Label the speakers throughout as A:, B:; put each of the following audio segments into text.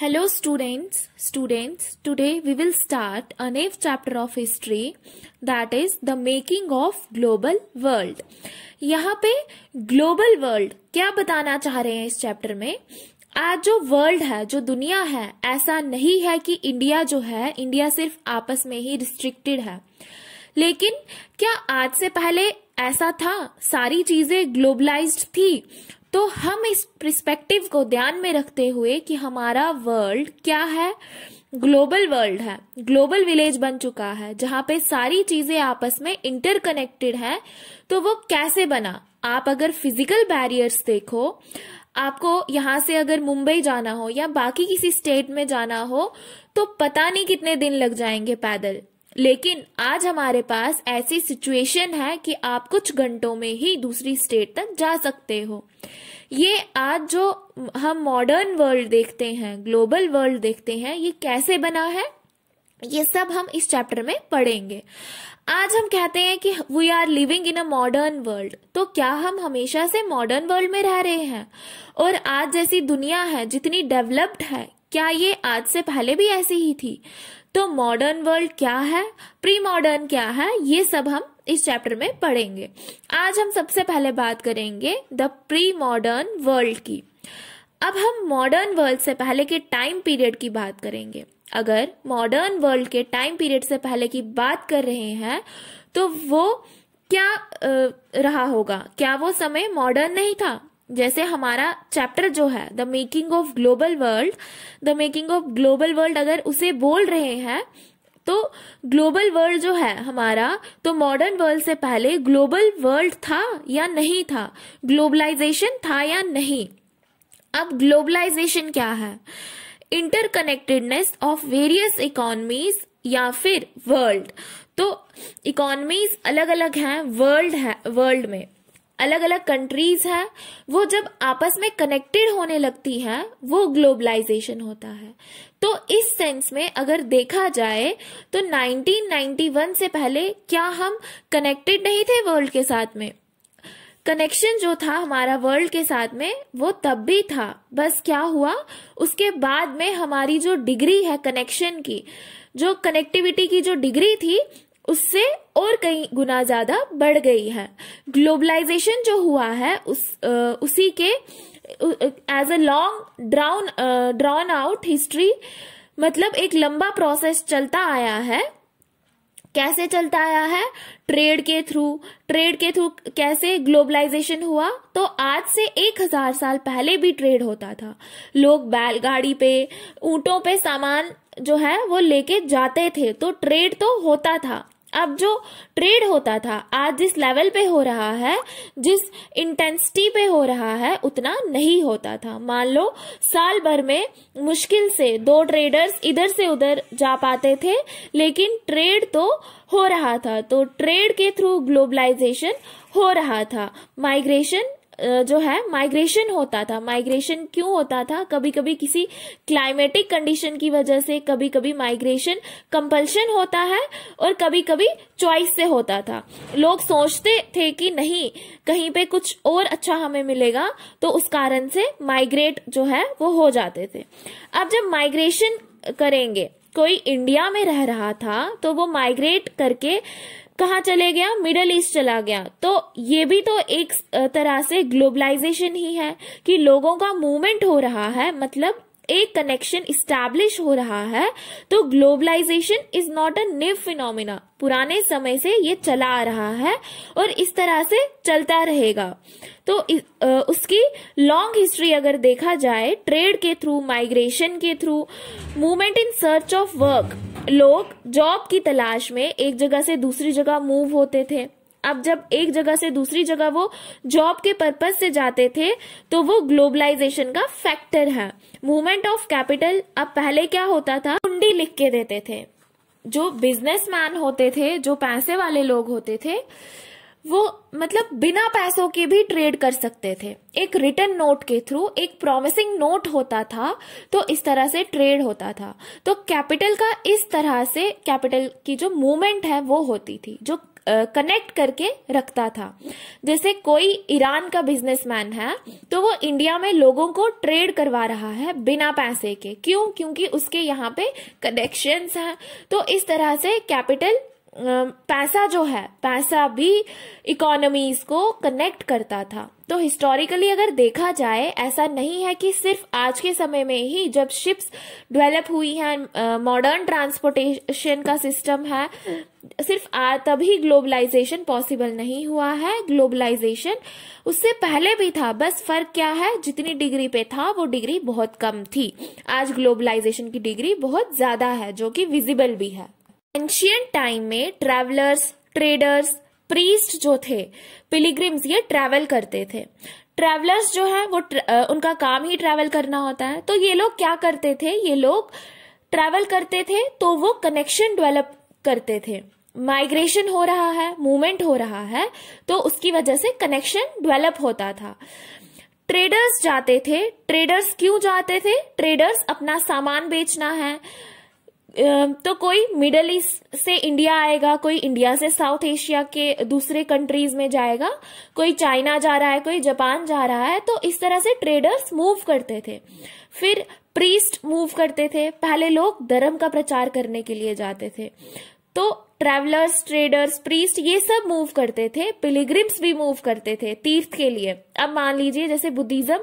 A: Hello students, students, today we will start a new chapter of history that is the making of global world. यहाँ पे global world क्या बताना चाह रहे हैं इस चैप्टर में आज जो वर्ल्ड है जो दुनिया है ऐसा नहीं है कि इंडिया जो है इंडिया सिर्फ आपस में ही रिस्ट्रिक्टेड है लेकिन क्या आज से पहले ऐसा था सारी चीजें ग्लोबलाइज्ड थी तो हम इस प्रस्पेक्टिव को ध्यान में रखते हुए कि हमारा वर्ल्ड क्या है ग्लोबल वर्ल्ड है ग्लोबल विलेज बन चुका है जहां पे सारी चीजें आपस में इंटरकनेक्टेड हैं तो वो कैसे बना आप अगर फिजिकल बैरियर्स देखो आपको यहां से अगर मुंबई जाना हो या बाकी किसी स्टेट में जाना हो तो पता नहीं कितने दिन लग जाएंगे पैदल लेकिन आज हमारे पास ऐसी सिचुएशन है कि आप कुछ घंटों में ही दूसरी स्टेट तक जा सकते हो ये आज जो हम मॉडर्न वर्ल्ड देखते हैं ग्लोबल वर्ल्ड देखते हैं ये कैसे बना है ये सब हम इस चैप्टर में पढ़ेंगे आज हम कहते हैं कि we are living in a modern world तो क्या हम हमेशा से मॉडर्न वर्ल्ड में रह रहे हैं और आज जैसी दुनिया है जितनी डेवलप्ड है क्या ये आज से पहले भी ऐसी ही थी तो मॉडर्न वर्ल्ड क्या है प्री मॉडर्न क्या है ये सब हम इस चैप्टर में पढ़ेंगे आज हम सबसे पहले बात करेंगे द प्री मॉडर्न वर्ल्ड की अब हम मॉडर्न वर्ल्ड से पहले के टाइम पीरियड की बात करेंगे अगर मॉडर्न वर्ल्ड के टाइम पीरियड से पहले की बात कर रहे हैं तो वो क्या रहा होगा क्या वो समय मॉडर्न नहीं था जैसे हमारा चैप्टर जो है the making of global world the making of global world अगर उसे बोल रहे हैं तो ग्लोबल वर्ल्ड जो है हमारा तो मॉडर्न वर्ल्ड से पहले ग्लोबल वर्ल्ड था या नहीं था ग्लोबलाइजेशन था या नहीं अब ग्लोबलाइजेशन क्या है इंटरकनेक्टेडनेस ऑफ वेरियस इकोनॉमीज या फिर वर्ल्ड तो इकोनॉमीज अलग अलग हैं वर्ल्ड है वर्ल्ड में अलग अलग कंट्रीज हैं वो जब आपस में कनेक्टेड होने लगती हैं वो ग्लोबलाइजेशन होता है तो इस सेंस में अगर देखा जाए तो 1991 से पहले क्या हम कनेक्टेड नहीं थे वर्ल्ड के साथ में कनेक्शन जो था हमारा वर्ल्ड के साथ में वो तब भी था बस क्या हुआ उसके बाद में हमारी जो डिग्री है कनेक्शन की जो कनेक्टिविटी की जो डिग्री थी उससे और कई गुना ज्यादा बढ़ गई है ग्लोबलाइजेशन जो हुआ है उस आ, उसी के as a long drown drawn out history मतलब एक लंबा प्रोसेस चलता आया है कैसे चलता आया है ट्रेड के थ्रू ट्रेड के थ्रू कैसे ग्लोबलाइजेशन हुआ तो आज से एक हजार साल पहले भी ट्रेड होता था लोग बैलगाड़ी पे ऊंटों पे सामान जो है वो लेके जाते थे तो ट्रेड तो होता था अब जो ट्रेड होता था आज जिस लेवल पे हो रहा है जिस इंटेंसिटी पे हो रहा है उतना नहीं होता था मान लो साल भर में मुश्किल से दो ट्रेडर्स इधर से उधर जा पाते थे लेकिन ट्रेड तो हो रहा था तो ट्रेड के थ्रू ग्लोबलाइजेशन हो रहा था माइग्रेशन जो है माइग्रेशन होता था माइग्रेशन क्यों होता था कभी कभी किसी क्लाइमेटिक कंडीशन की वजह से कभी कभी माइग्रेशन कंपल्शन होता है और कभी कभी चॉइस से होता था लोग सोचते थे कि नहीं कहीं पे कुछ और अच्छा हमें मिलेगा तो उस कारण से माइग्रेट जो है वो हो जाते थे अब जब माइग्रेशन करेंगे कोई इंडिया में रह रहा था तो वो माइग्रेट करके कहाँ चले गया मिडल ईस्ट चला गया तो ये भी तो एक तरह से ग्लोबलाइजेशन ही है कि लोगों का मूवमेंट हो रहा है मतलब एक कनेक्शन इस्टेब्लिश हो रहा है तो globalisation is not a new phenomena पुराने समय से ये चला आ रहा है और इस तरह से चलता रहेगा तो उसकी लॉन्ग हिस्ट्री अगर देखा जाए ट्रेड के थ्रू माइग्रेशन के through movement in search of work लोग जॉब की तलाश में एक जगह से दूसरी जगह मूव होते थे अब जब एक जगह से दूसरी जगह वो जॉब के पर्पज से जाते थे तो वो ग्लोबलाइजेशन का फैक्टर है मूवमेंट ऑफ कैपिटल अब पहले क्या होता था कुंडी लिख के देते थे जो बिजनेसमैन होते थे जो पैसे वाले लोग होते थे वो मतलब बिना पैसों के भी ट्रेड कर सकते थे एक रिटर्न नोट के थ्रू एक प्रॉमिसिंग नोट होता था तो इस तरह से ट्रेड होता था तो कैपिटल का इस तरह से कैपिटल की जो मूवमेंट है वो होती थी जो कनेक्ट करके रखता था जैसे कोई ईरान का बिजनेसमैन है तो वो इंडिया में लोगों को ट्रेड करवा रहा है बिना पैसे के क्यों क्योंकि उसके यहाँ पे कनेक्शंस हैं तो इस तरह से कैपिटल पैसा जो है पैसा भी इकोनॉमीज को कनेक्ट करता था तो हिस्टोरिकली अगर देखा जाए ऐसा नहीं है कि सिर्फ आज के समय में ही जब शिप्स डेवलप हुई हैं मॉडर्न ट्रांसपोर्टेशन का सिस्टम है सिर्फ आ, तभी ग्लोबलाइजेशन पॉसिबल नहीं हुआ है ग्लोबलाइजेशन उससे पहले भी था बस फर्क क्या है जितनी डिग्री पे था वो डिग्री बहुत कम थी आज ग्लोबलाइजेशन की डिग्री बहुत ज्यादा है जो कि विजिबल भी है एंशियंट टाइम में ट्रेवलर्स ट्रेडर्स प्रीस्ट जो थे पिलीग्रिम्स ये ट्रैवल करते थे ट्रैवलर्स जो है वो उनका काम ही ट्रैवल करना होता है तो ये लोग क्या करते थे ये लोग ट्रैवल करते थे तो वो कनेक्शन डेवलप करते थे माइग्रेशन हो रहा है मूवमेंट हो रहा है तो उसकी वजह से कनेक्शन डेवलप होता था ट्रेडर्स जाते थे ट्रेडर्स क्यों जाते थे ट्रेडर्स अपना सामान बेचना है तो कोई मिडल ईस्ट से इंडिया आएगा कोई इंडिया से साउथ एशिया के दूसरे कंट्रीज में जाएगा कोई चाइना जा रहा है कोई जापान जा रहा है तो इस तरह से ट्रेडर्स मूव करते थे फिर प्रीस्ट मूव करते थे पहले लोग धर्म का प्रचार करने के लिए जाते थे तो ट्रेवलर्स ट्रेडर्स प्रीस्ट ये सब मूव करते थे पिलिग्रिम्स भी मूव करते थे तीर्थ के लिए अब मान लीजिए जैसे बुद्धिज्म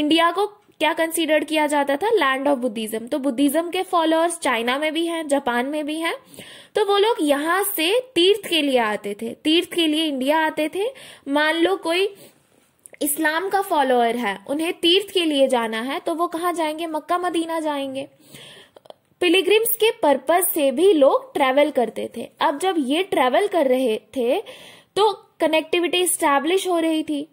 A: इंडिया को क्या कंसीडर किया जाता था लैंड ऑफ बुद्धिज्म तो बुद्धिज्म के फॉलोअर्स चाइना में भी हैं जापान में भी हैं तो वो लोग यहां से तीर्थ के लिए आते थे तीर्थ के लिए इंडिया आते थे मान लो कोई इस्लाम का फॉलोअर है उन्हें तीर्थ के लिए जाना है तो वो कहाँ जाएंगे मक्का मदीना जाएंगे पिलीग्रिम्स के पर्पज से भी लोग ट्रेवल करते थे अब जब ये ट्रेवल कर रहे थे तो कनेक्टिविटी स्टैब्लिश हो रही थी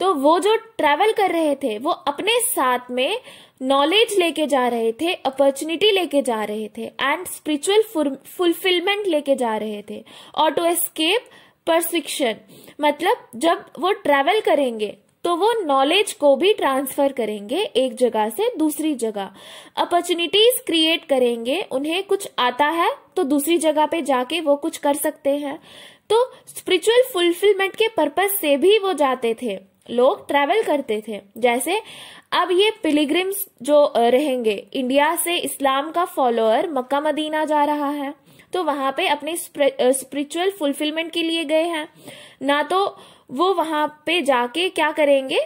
A: तो वो जो ट्रैवल कर रहे थे वो अपने साथ में नॉलेज लेके जा रहे थे अपॉर्चुनिटी लेके जा रहे थे एंड स्पिरिचुअल फुलफिलमेंट लेके जा रहे थे और टू एस्केप परसिक्शन मतलब जब वो ट्रैवल करेंगे तो वो नॉलेज को भी ट्रांसफर करेंगे एक जगह से दूसरी जगह अपॉर्चुनिटीज क्रिएट करेंगे उन्हें कुछ आता है तो दूसरी जगह पे जाके वो कुछ कर सकते हैं तो स्पिरिचुअल फुलफिलमेंट के पर्पज से भी वो जाते थे लोग ट्रैवल करते थे जैसे अब ये पिलीग्रिम्स जो रहेंगे इंडिया से इस्लाम का फॉलोअर मक्का मदीना जा रहा है तो वहां पे अपने स्पिरिचुअल फुलफिलमेंट के लिए गए हैं ना तो वो वहां पे जाके क्या करेंगे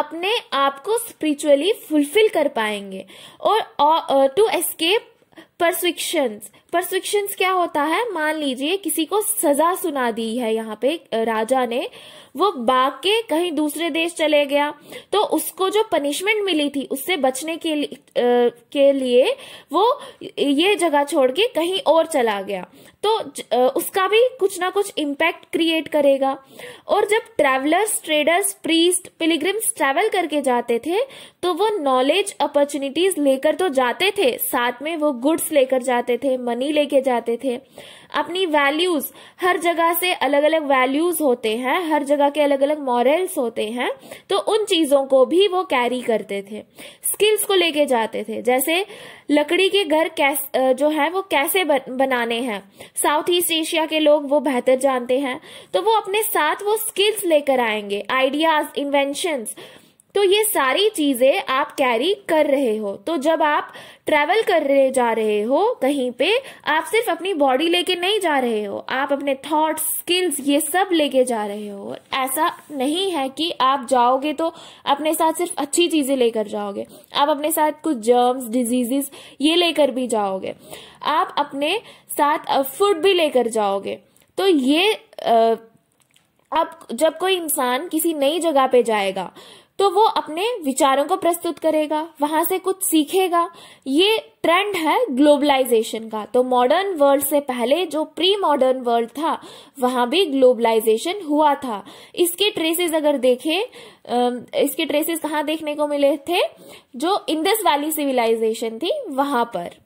A: अपने आप को स्पिरिचुअली फुलफिल कर पाएंगे और टू एस्केप परसविक्शंस परसविक्शंस क्या होता है मान लीजिए किसी को सजा सुना दी है यहाँ पे राजा ने वो बाग के कहीं दूसरे देश चले गया तो उसको जो पनिशमेंट मिली थी उससे बचने के लिए आ, के लिए वो ये जगह छोड़ के कहीं और चला गया तो आ, उसका भी कुछ ना कुछ इम्पैक्ट क्रिएट करेगा और जब travellers traders priest pilgrims travel करके जाते थे तो वो नॉलेज अपॉर्चुनिटीज लेकर तो जाते थे साथ में वो गुड गिफ्ट्स लेकर जाते थे मनी लेके जाते थे अपनी वैल्यूज हर जगह से अलग अलग वैल्यूज होते हैं हर जगह के अलग अलग मॉरल्स होते हैं तो उन चीजों को भी वो कैरी करते थे स्किल्स को लेके जाते थे जैसे लकड़ी के घर कैसे जो है वो कैसे बनाने हैं साउथ ईस्ट एशिया के लोग वो बेहतर जानते हैं तो वो अपने साथ वो स्किल्स लेकर आएंगे आइडियाज इन्वेंशंस तो ये सारी चीजें आप कैरी कर रहे हो तो जब आप ट्रेवल कर रहे जा रहे हो कहीं पे आप सिर्फ अपनी बॉडी लेके नहीं जा रहे हो आप अपने थॉट्स स्किल्स ये सब लेके जा रहे हो ऐसा नहीं है कि आप जाओगे तो अपने साथ सिर्फ अच्छी चीजें लेकर जाओगे आप अपने साथ कुछ जर्म्स डिजीजेस ये लेकर भी जाओगे आप अपने साथ फूड भी लेकर जाओगे तो ये आ, आप जब कोई इंसान किसी नई जगह पे जाएगा तो वो अपने विचारों को प्रस्तुत करेगा वहां से कुछ सीखेगा ये ट्रेंड है ग्लोबलाइजेशन का तो मॉडर्न वर्ल्ड से पहले जो प्री मॉडर्न वर्ल्ड था वहां भी ग्लोबलाइजेशन हुआ था इसके ट्रेसेस अगर देखें इसके ट्रेसेस कहाँ देखने को मिले थे जो इंडस वैली सिविलाइजेशन थी वहां पर